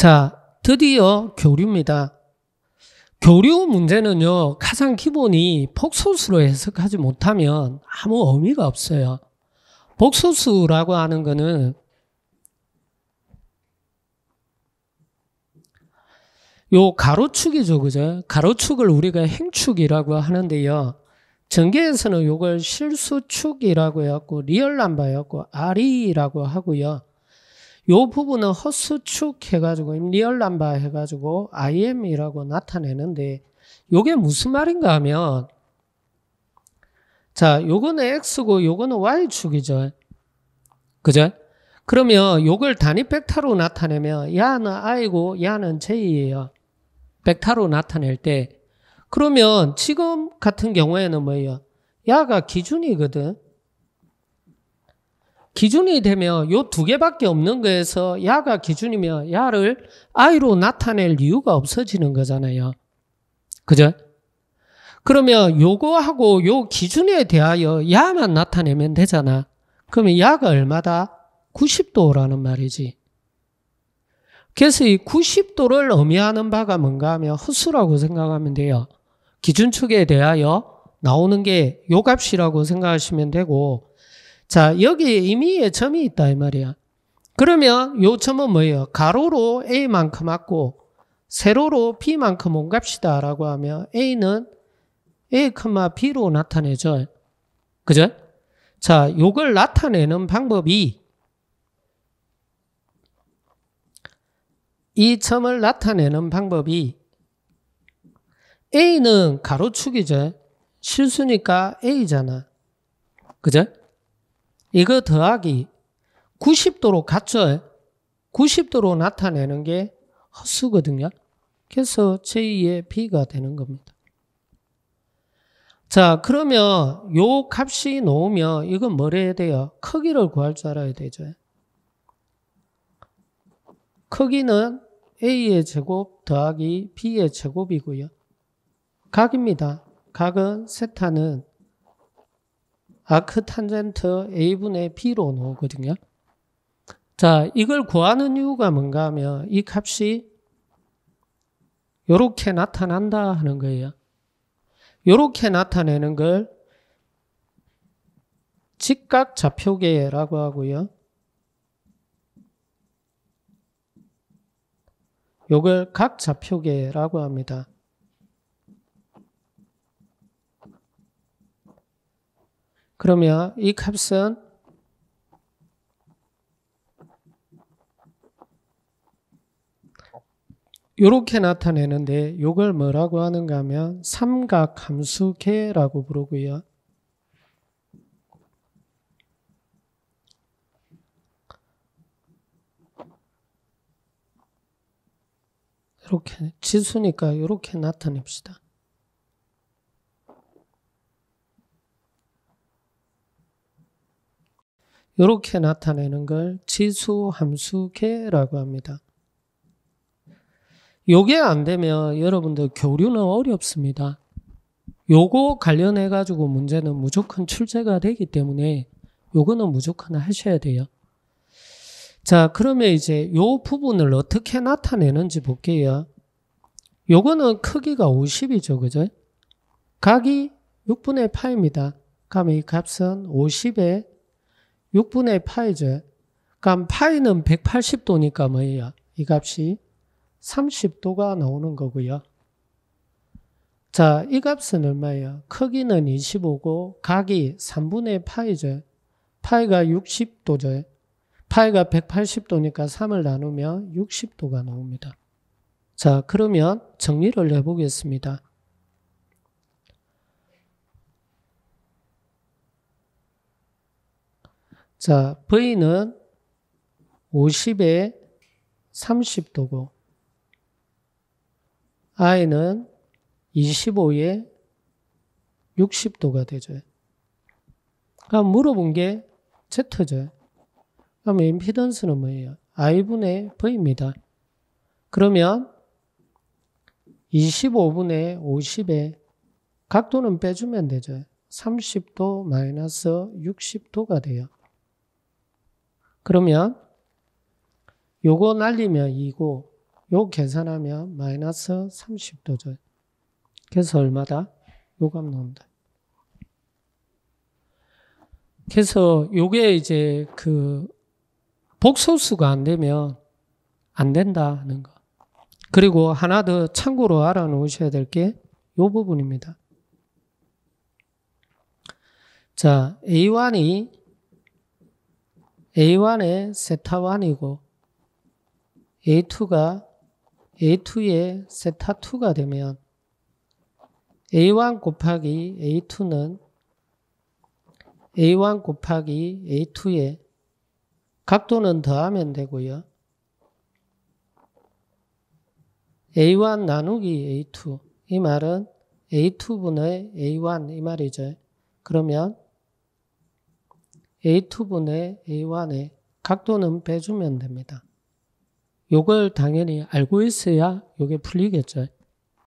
자, 드디어 교류입니다. 교류 문제는요, 가장 기본이 복소수로 해석하지 못하면 아무 의미가 없어요. 복소수라고 하는 거는 요 가로축이죠, 그죠? 가로축을 우리가 행축이라고 하는데요. 전개에서는 요걸 실수축이라고 해갖고, 리얼 남바였고, RE라고 하고요. 요 부분은 허수축 해가지고 리얼 남바 해가지고 IM이라고 나타내는데 요게 무슨 말인가 하면 자 요거는 X고 요거는 Y축이죠. 그죠? 그러면 요걸 단위 벡터로 나타내면 야는 I고 야는 J예요. 벡터로 나타낼 때 그러면 지금 같은 경우에는 뭐예요? 야가 기준이거든. 기준이 되면 요 두 개밖에 없는 거에서 야가 기준이면 야를 아이로 나타낼 이유가 없어지는 거잖아요. 그죠? 그러면 요거하고 요 기준에 대하여 야만 나타내면 되잖아. 그러면 야가 얼마다? 90도라는 말이지. 그래서 이 90도를 의미하는 바가 뭔가 하면 허수라고 생각하면 돼요. 기준축에 대하여 나오는 게 요 값이라고 생각하시면 되고 자, 여기에 임의의 점이 있다 이 말이야. 그러면 요 점은 뭐예요? 가로로 A만큼 맞고 세로로 B만큼 온 값이다 라고 하면 A는 A, B로 나타내죠. 그죠? 자, 요걸 나타내는 방법이 이 점을 나타내는 방법이 A는 가로축이죠. 실수니까 A잖아. 그죠? 이거 더하기 90도로 갖춰 90도로 나타내는 게 허수거든요. 그래서 제2의 B가 되는 겁니다. 자, 그러면 요 값이 놓으면 이건 뭐래야 돼요? 크기를 구할 줄 알아야 되죠. 크기는 A의 제곱 더하기 B의 제곱이고요. 각입니다. 각은 세타는 아크 탄젠트 a분의 b로 나오거든요. 자, 이걸 구하는 이유가 뭔가 하면 이 값이 이렇게 나타난다 하는 거예요. 이렇게 나타내는 걸 직각 좌표계라고 하고요. 요걸 각 좌표계라고 합니다. 그러면 이 값은 이렇게 나타내는데 이걸 뭐라고 하는가 하면 삼각함수계라고 부르고요. 이렇게 지수니까 이렇게 나타냅시다. 이렇게 나타내는 걸 지수 함수계라고 합니다. 요게 안 되면 여러분들 교류는 어렵습니다. 요거 관련해 가지고 문제는 무조건 출제가 되기 때문에 요거는 무조건 하셔야 돼요. 자, 그러면 이제 요 부분을 어떻게 나타내는지 볼게요. 요거는 크기가 50이죠. 그죠? 각이 6분의 파입니다. 그러면 이 값은 50에 6분의 파이죠. 그러니까 파이는 180도니까 뭐예요? 이 값이 30도가 나오는 거고요. 자, 이 값은 얼마예요? 크기는 25고 각이 3분의 파이죠. 파이가 60도죠. 파이가 180도니까 3을 나누면 60도가 나옵니다. 자, 그러면 정리를 해보겠습니다. 자, V는 50에 30도고, I는 25에 60도가 되죠. 그럼 물어본 게 Z죠. 그럼 임피던스는 뭐예요? I분의 V입니다. 그러면 25분의 50에 각도는 빼주면 되죠. 30도 마이너스 60도가 돼요. 그러면 요거 날리면 2고 요 계산하면 마이너스 30도죠. 그래서 얼마다? 요감 나온다. 그래서 요게 이제 그 복소수가 안 되면 안 된다는 거. 그리고 하나 더 참고로 알아 놓으셔야 될 게 요 부분입니다. 자, A1이 A1의 세타1이고 A2가 A2의 세타2가 되면 A1 곱하기 A2는 A1 곱하기 A2의 각도는 더하면 되고요. A1 나누기 A2 이 말은 A2분의 A1 이 말이죠. 그러면 A2분의 A1의 각도는 빼주면 됩니다. 요걸 당연히 알고 있어야 요게 풀리겠죠.